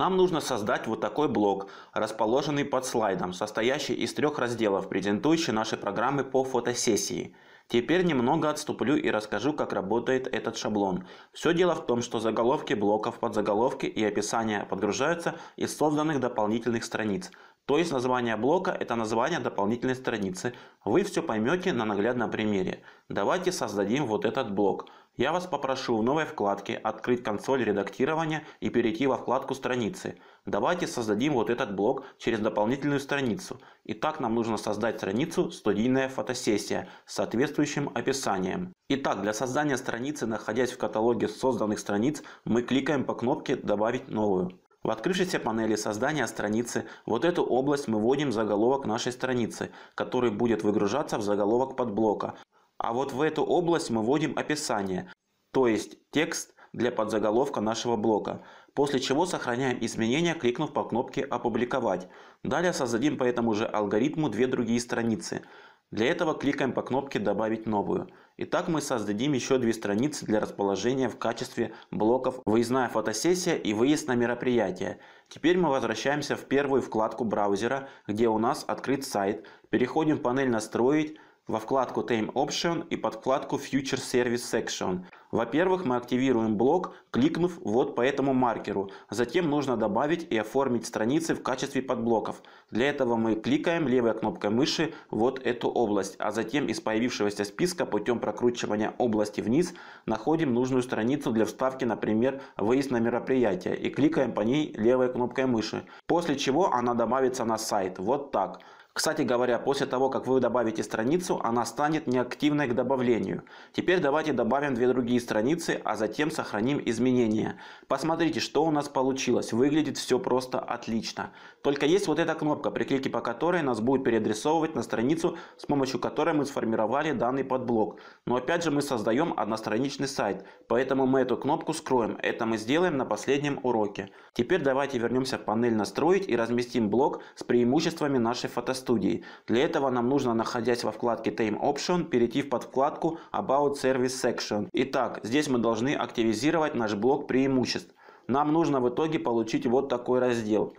Нам нужно создать вот такой блок, расположенный под слайдом, состоящий из трех разделов, презентующий наши программы по фотосессии. Теперь немного отступлю и расскажу, как работает этот шаблон. Все дело в том, что заголовки блоков, подзаголовки и описания подгружаются из созданных дополнительных страниц. То есть название блока – это название дополнительной страницы. Вы все поймете на наглядном примере. Давайте создадим вот этот блок – я вас попрошу в новой вкладке открыть консоль редактирования и перейти во вкладку страницы. Давайте создадим вот этот блок через дополнительную страницу. Итак, нам нужно создать страницу «Студийная фотосессия» с соответствующим описанием. Итак, для создания страницы, находясь в каталоге созданных страниц, мы кликаем по кнопке «Добавить новую». В открывшейся панели создания страницы вот эту область мы вводим заголовок нашей страницы, который будет выгружаться в заголовок подблока а вот в эту область мы вводим описание, то есть текст для подзаголовка нашего блока, после чего сохраняем изменения, кликнув по кнопке «Опубликовать». Далее создадим по этому же алгоритму две другие страницы. Для этого кликаем по кнопке «Добавить новую». Итак, мы создадим еще две страницы для расположения в качестве блоков «Выездная фотосессия» и «Выезд на мероприятие». Теперь мы возвращаемся в первую вкладку браузера, где у нас открыт сайт. Переходим в панель «Настроить», во вкладку Time Option и под вкладку Future Service Section. Во-первых, мы активируем блок, кликнув вот по этому маркеру. Затем нужно добавить и оформить страницы в качестве подблоков. Для этого мы кликаем левой кнопкой мыши вот эту область, а затем из появившегося списка путем прокручивания области вниз находим нужную страницу для вставки, например, выезд на мероприятие и кликаем по ней левой кнопкой мыши. После чего она добавится на сайт. Вот так. Кстати говоря, после того, как вы добавите страницу, она станет неактивной к добавлению. Теперь давайте добавим две другие страницы, а затем сохраним изменения. Посмотрите, что у нас получилось. Выглядит все просто отлично. Только есть вот эта кнопка, при клике по которой нас будет переадресовывать на страницу, с помощью которой мы сформировали данный подблок. Но опять же мы создаем одностраничный сайт, поэтому мы эту кнопку скроем. Это мы сделаем на последнем уроке. Теперь давайте вернемся в панель «Настроить» и разместим блок с преимуществами нашей фотостудии студии. Для этого нам нужно, находясь во вкладке Time Option, перейти в подвкладку About Service Section. Итак, здесь мы должны активизировать наш блок преимуществ. Нам нужно в итоге получить вот такой раздел.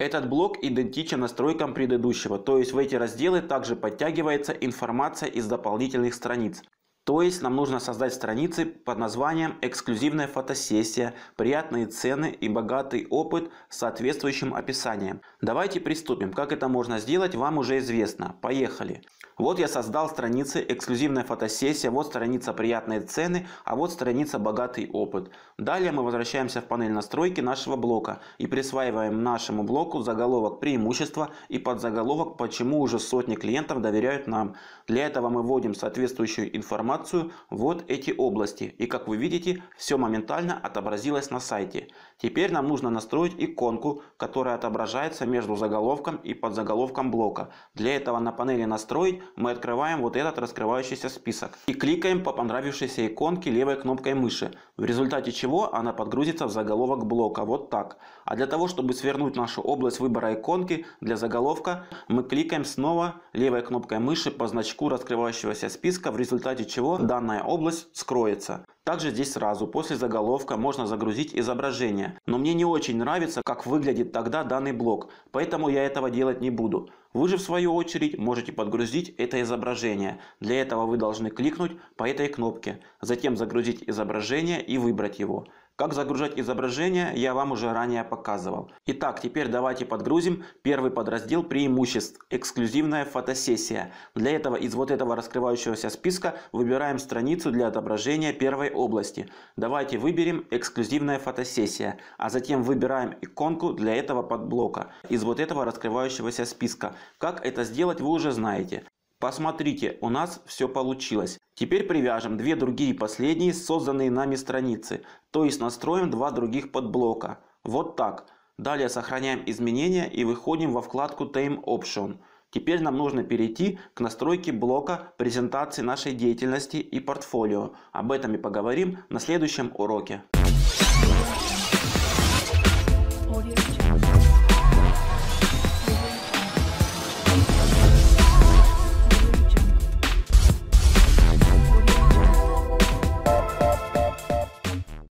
Этот блок идентичен настройкам предыдущего, то есть в эти разделы также подтягивается информация из дополнительных страниц. То есть нам нужно создать страницы под названием «Эксклюзивная фотосессия», «Приятные цены» и «Богатый опыт» с соответствующим описанием. Давайте приступим. Как это можно сделать, вам уже известно. Поехали. Вот я создал страницы «Эксклюзивная фотосессия», вот страница «Приятные цены», а вот страница «Богатый опыт». Далее мы возвращаемся в панель настройки нашего блока и присваиваем нашему блоку заголовок «Преимущества» и подзаголовок «Почему уже сотни клиентов доверяют нам». Для этого мы вводим соответствующую информацию информацию вот эти области. И как вы видите, все моментально отобразилось на сайте. Теперь нам нужно настроить иконку, которая отображается между заголовком и подзаголовком блока. Для этого на панели «Настроить» мы открываем вот этот раскрывающийся список. И кликаем по понравившейся иконке левой кнопкой мыши, в результате чего она подгрузится в заголовок блока, вот так. А для того, чтобы свернуть нашу область выбора иконки для заголовка, мы кликаем снова левой кнопкой мыши по значку раскрывающегося списка, в результате чего чего данная область скроется. Также здесь сразу после заголовка можно загрузить изображение, но мне не очень нравится, как выглядит тогда данный блок, поэтому я этого делать не буду. Вы же в свою очередь можете подгрузить это изображение. Для этого вы должны кликнуть по этой кнопке, затем загрузить изображение и выбрать его. Как загружать изображение, я вам уже ранее показывал. Итак, теперь давайте подгрузим первый подраздел преимуществ – эксклюзивная фотосессия. Для этого из вот этого раскрывающегося списка выбираем страницу для отображения первой области. Давайте выберем «Эксклюзивная фотосессия», а затем выбираем иконку для этого подблока из вот этого раскрывающегося списка. Как это сделать, вы уже знаете. Посмотрите, у нас все получилось. Теперь привяжем две другие последние созданные нами страницы, то есть настроим два других подблока. Вот так. Далее сохраняем изменения и выходим во вкладку Time Option. Теперь нам нужно перейти к настройке блока презентации нашей деятельности и портфолио. Об этом и поговорим на следующем уроке.